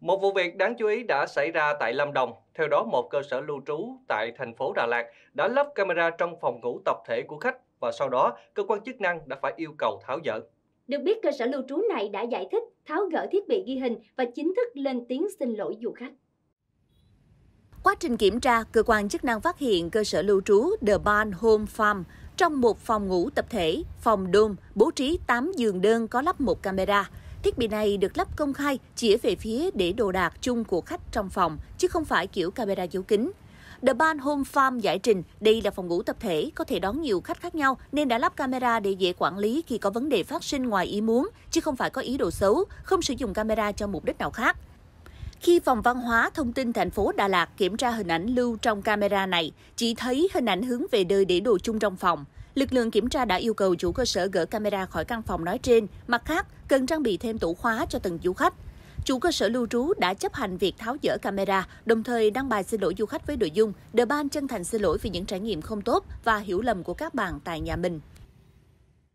Một vụ việc đáng chú ý đã xảy ra tại Lâm Đồng. Theo đó, một cơ sở lưu trú tại thành phố Đà Lạt đã lắp camera trong phòng ngủ tập thể của khách và sau đó cơ quan chức năng đã phải yêu cầu tháo dỡ. Được biết, cơ sở lưu trú này đã giải thích tháo gỡ thiết bị ghi hình và chính thức lên tiếng xin lỗi du khách. Quá trình kiểm tra, cơ quan chức năng phát hiện cơ sở lưu trú The Barn Home Farm trong một phòng ngủ tập thể, phòng dome, bố trí 8 giường đơn có lắp một camera. Thiết bị này được lắp công khai chỉ về phía để đồ đạc chung của khách trong phòng, chứ không phải kiểu camera dấu kính. The Ban Home Farm giải trình đây là phòng ngủ tập thể, có thể đón nhiều khách khác nhau nên đã lắp camera để dễ quản lý khi có vấn đề phát sinh ngoài ý muốn, chứ không phải có ý đồ xấu, không sử dụng camera cho mục đích nào khác. Khi phòng văn hóa thông tin thành phố Đà Lạt kiểm tra hình ảnh lưu trong camera này, chỉ thấy hình ảnh hướng về nơi để đồ chung trong phòng. Lực lượng kiểm tra đã yêu cầu chủ cơ sở gỡ camera khỏi căn phòng nói trên, mặt khác cần trang bị thêm tủ khóa cho từng du khách. Chủ cơ sở lưu trú đã chấp hành việc tháo dỡ camera, đồng thời đăng bài xin lỗi du khách với nội dung The Ban chân thành xin lỗi vì những trải nghiệm không tốt và hiểu lầm của các bạn tại nhà mình.